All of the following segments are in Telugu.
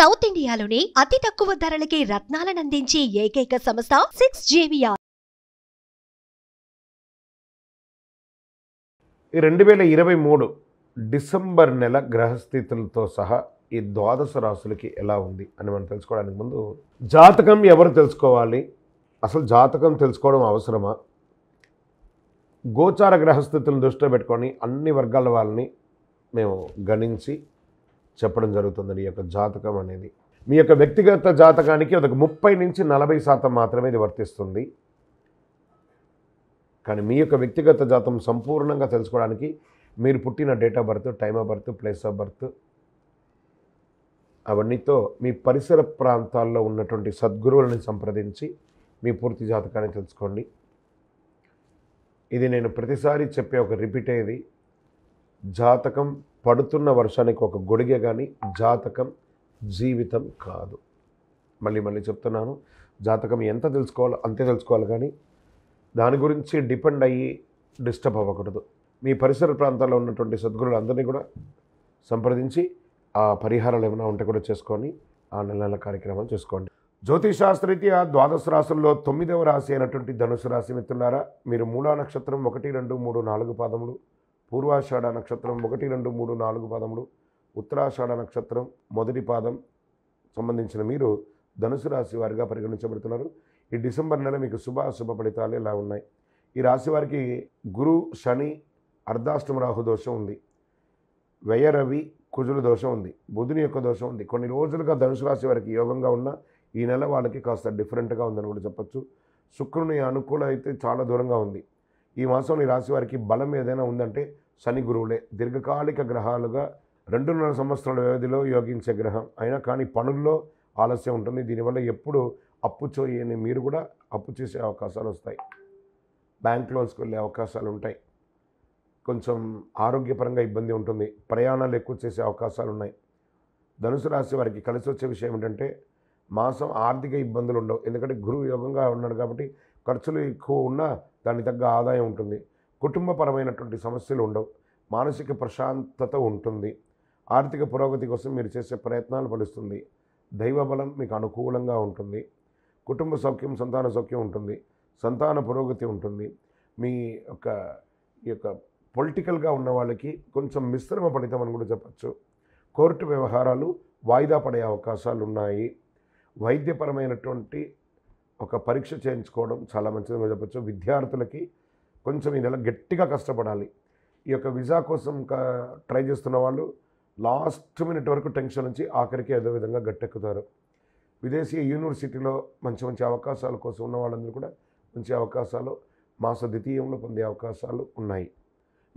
సౌత్ ఇండియాలోని అతి తక్కువ ధరలకి రత్నాలను అందించే ఏకైక సంస్థ సిక్స్ జేవిఆర్ రెండు వేల ఇరవై మూడు డిసెంబర్ నెల గ్రహస్థితులతో సహా ఈ ద్వాదశ రాశులకి ఎలా ఉంది అని మనం తెలుసుకోవడానికి ముందు జాతకం ఎవరు తెలుసుకోవాలి అసలు జాతకం తెలుసుకోవడం అవసరమా గోచార గ్రహస్థితులను దృష్టిలో పెట్టుకొని అన్ని వర్గాల వాళ్ళని మేము గణించి చెప్పడం జరుగుతుంది ఈ యొక్క జాతకం అనేది మీ యొక్క వ్యక్తిగత జాతకానికి ఒక ముప్పై నుంచి నలభై శాతం మాత్రమే ఇది వర్తిస్తుంది కానీ మీ యొక్క వ్యక్తిగత జాతం సంపూర్ణంగా తెలుసుకోవడానికి మీరు పుట్టిన date of birth time of birth place of birth అవన్నీతో మీ పరిసర ప్రాంతాల్లో ఉన్నటువంటి సద్గురువులను సంప్రదించి మీ పూర్తి జాతకాన్ని తెలుసుకోండి ఇది నేను ప్రతిసారి చెప్పే ఒక రిపీట్ అయ్యేది జాతకం పడుతున్న వర్షానికి ఒక గొడిగే కానీ జాతకం జీవితం కాదు మళ్ళీ మళ్ళీ చెప్తున్నాను జాతకం ఎంత తెలుసుకోవాలో అంతే తెలుసుకోవాలి కానీ దాని గురించి డిపెండ్ అయ్యి డిస్టర్బ్ అవ్వకూడదు మీ పరిసర ప్రాంతాల్లో ఉన్నటువంటి సద్గురులందరినీ కూడా సంప్రదించి ఆ పరిహారాలు ఏమైనా ఉంటే కూడా చేసుకొని ఆ నెల నెల కార్యక్రమాలు చేసుకోండి జ్యోతిషాస్త్రరీత్యా ద్వాదశ రాశుల్లో తొమ్మిదవ రాశి అయినటువంటి ధనుసు రాశి మిత్రులారా మీరు మూడో నక్షత్రం ఒకటి రెండు మూడు నాలుగు పాదములు పూర్వాషాఢ నక్షత్రం ఒకటి రెండు మూడు నాలుగు పాదములు ఉత్తరాషాఢ నక్షత్రం మొదటి పాదం సంబంధించిన మీరు ధనుసు రాశి వారిగా పరిగణించబడుతున్నారు ఈ డిసెంబర్ నెల మీకు శుభ అశుభ ఫలితాలు ఇలా ఉన్నాయి ఈ రాశి వారికి గురు శని అర్ధాష్టమ రాహు దోషం ఉంది వ్యయ రవి కుజుల దోషం ఉంది బుధుని యొక్క దోషం ఉంది కొన్ని రోజులుగా ధనుసు రాశి వారికి యోగంగా ఉన్న ఈ నెల వాళ్ళకి కాస్త డిఫరెంట్గా ఉందని కూడా చెప్పచ్చు శుక్రుని అనుకూలం అయితే చాలా దూరంగా ఉంది ఈ మాసంలో ఈ రాశి వారికి బలం ఏదైనా ఉందంటే శని గురువులే దీర్ఘకాలిక గ్రహాలుగా రెండున్నర సంవత్సరాల వ్యవధిలో యోగించే గ్రహం అయినా కానీ పనుల్లో ఆలస్యం ఉంటుంది దీనివల్ల ఎప్పుడు అప్పు చేయని మీరు కూడా అప్పు చేసే అవకాశాలు వస్తాయి బ్యాంక్ లోన్స్కి వెళ్ళే అవకాశాలు ఉంటాయి కొంచెం ఆరోగ్యపరంగా ఇబ్బంది ఉంటుంది ప్రయాణాలు ఎక్కువ చేసే అవకాశాలు ఉన్నాయి ధనుసు రాశి వారికి కలిసి వచ్చే విషయం ఏంటంటే మాసం ఆర్థిక ఇబ్బందులు ఉండవు ఎందుకంటే గురువు యోగంగా ఉన్నాడు కాబట్టి ఖర్చులు ఎక్కువ ఉన్నా దానికి తగ్గ ఆదాయం ఉంటుంది కుటుంబపరమైనటువంటి సమస్యలు ఉండవు మానసిక ప్రశాంతత ఉంటుంది ఆర్థిక పురోగతి కోసం మీరు చేసే ప్రయత్నాలు ఫలిస్తుంది దైవబలం మీకు అనుకూలంగా ఉంటుంది కుటుంబ సౌఖ్యం సంతాన సౌఖ్యం ఉంటుంది సంతాన పురోగతి ఉంటుంది మీ యొక్క ఈ యొక్క పొలిటికల్గా ఉన్న వాళ్ళకి కొంచెం మిశ్రమ ఫలితం అని కూడా చెప్పచ్చు కోర్టు వ్యవహారాలు వాయిదా పడే అవకాశాలు ఉన్నాయి వైద్యపరమైనటువంటి ఒక పరీక్ష చేయించుకోవడం చాలా మంచిది చెప్పచ్చు విద్యార్థులకి కొంచెం ఈ నెల గట్టిగా కష్టపడాలి ఈ యొక్క విజా కోసం ట్రై చేస్తున్న వాళ్ళు లాస్ట్ మినిట్ వరకు టెన్షన్ నుంచి ఆఖరికి ఏదో విధంగా గట్టెక్కుతారు విదేశీ యూనివర్సిటీలో మంచి మంచి అవకాశాల కోసం ఉన్న వాళ్ళందరూ కూడా మంచి అవకాశాలు మాస ద్వితీయంలో పొందే అవకాశాలు ఉన్నాయి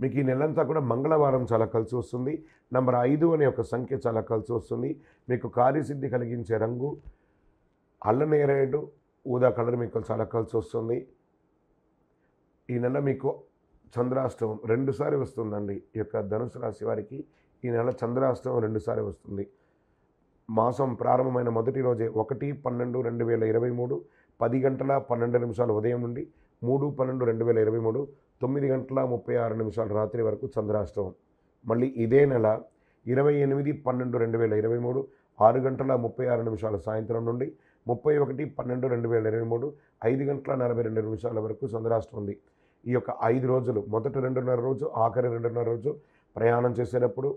మీకు ఈ నెలంతా కూడా మంగళవారం చాలా కలిసి వస్తుంది నంబర్ ఐదు అనే ఒక సంఖ్య చాలా కలిసి వస్తుంది మీకు కార్యసిద్ధి కలిగించే రంగు అల్లనేరేడు ఊదా కలర్ మీకు చాలా కలిసి వస్తుంది ఈ నెల మీకు చంద్రాష్టమం రెండుసారి వస్తుందండి ఈ యొక్క ధనుసు రాశి వారికి ఈ నెల చంద్రాష్టమం రెండుసారి వస్తుంది మాసం ప్రారంభమైన మొదటి రోజే ఒకటి పన్నెండు రెండు వేల ఇరవై మూడు పది గంటల పన్నెండు నిమిషాలు ఉదయం నుండి మూడు పన్నెండు రెండు వేల ఇరవై మూడు తొమ్మిది గంటల ముప్పై ఆరు నిమిషాల రాత్రి వరకు చంద్రాష్టమం మళ్ళీ ఇదే నెల ఇరవై ఎనిమిది పన్నెండు రెండు వేల ఇరవై మూడు ఆరు గంటల ముప్పై ఆరు నిమిషాల సాయంత్రం నుండి ముప్పై ఒకటి పన్నెండు రెండు వేల ఇరవై మూడు ఐదు గంటల నలభై రెండు నిమిషాల వరకు చంద్రాష్టం ఉంది ఈ యొక్క ఐదు రోజులు మొదటి రెండున్నర రోజు ఆఖరి రెండున్నర రోజు ప్రయాణం చేసేటప్పుడు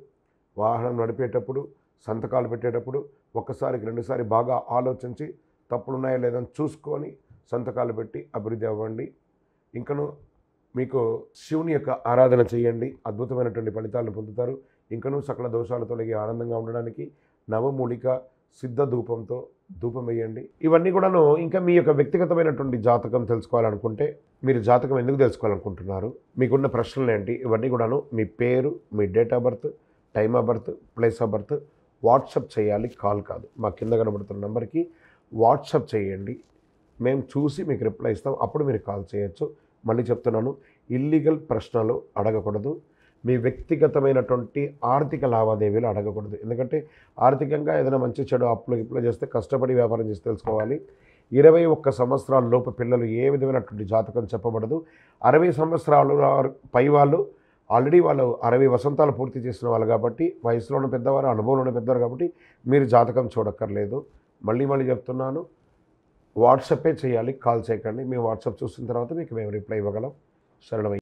వాహనం నడిపేటప్పుడు సంతకాలు పెట్టేటప్పుడు ఒక్కసారికి రెండుసారి బాగా ఆలోచించి తప్పులున్నాయా లేదా చూసుకొని సంతకాలు పెట్టి అభివృద్ధి అవ్వండి ఇంకను మీకు శివుని యొక్క ఆరాధన చేయండి అద్భుతమైనటువంటి ఫలితాలను పొందుతారు ఇంకనూ సకల దోషాలు తొలగి ఆనందంగా ఉండడానికి నవమూలిక సిద్ధ ధూపంతో ధూపం వేయండి ఇవన్నీ కూడాను ఇంకా మీ యొక్క వ్యక్తిగతమైనటువంటి జాతకం తెలుసుకోవాలనుకుంటే మీరు జాతకం ఎందుకు తెలుసుకోవాలనుకుంటున్నారు మీకున్న ప్రశ్నలు ఏంటి ఇవన్నీ కూడాను మీ పేరు మీ date of birth time of birth place of birth WhatsApp చేయాలి కాల్ కాదు మా కింద కనబడుతున్న నెంబర్కి వాట్సప్ చేయండి మేము చూసి మీకు రిప్లై ఇస్తాం అప్పుడు మీరు కాల్ చేయొచ్చు మళ్ళీ చెప్తున్నాను ఇల్లీగల్ ప్రశ్నలు అడగకూడదు మీ వ్యక్తిగతమైనటువంటి ఆర్థిక లావాదేవీలు అడగకూడదు ఎందుకంటే ఆర్థికంగా ఏదైనా మంచి చెడు అప్పులు ఇప్పులు చేస్తే కష్టపడి వ్యాపారం చేసి తెలుసుకోవాలి ఇరవై ఒక్క సంవత్సరాల లోపు పిల్లలు ఏ విధమైనటువంటి జాతకం చెప్పబడదు అరవై సంవత్సరాలు పై వాళ్ళు ఆల్రెడీ వాళ్ళు అరవై వసంతాలు పూర్తి చేసిన వాళ్ళు కాబట్టి వయసులో ఉన్న పెద్దవారు అనుభవంలో ఉన్న పెద్దవారు కాబట్టి మీరు జాతకం చూడక్కర్లేదు మళ్ళీ మళ్ళీ చెప్తున్నాను వాట్సాపే చేయాలి కాల్ చేయకండి మేము వాట్సాప్ చూసిన తర్వాత మీకు మేము రిప్లై ఇవ్వగలం సరళమై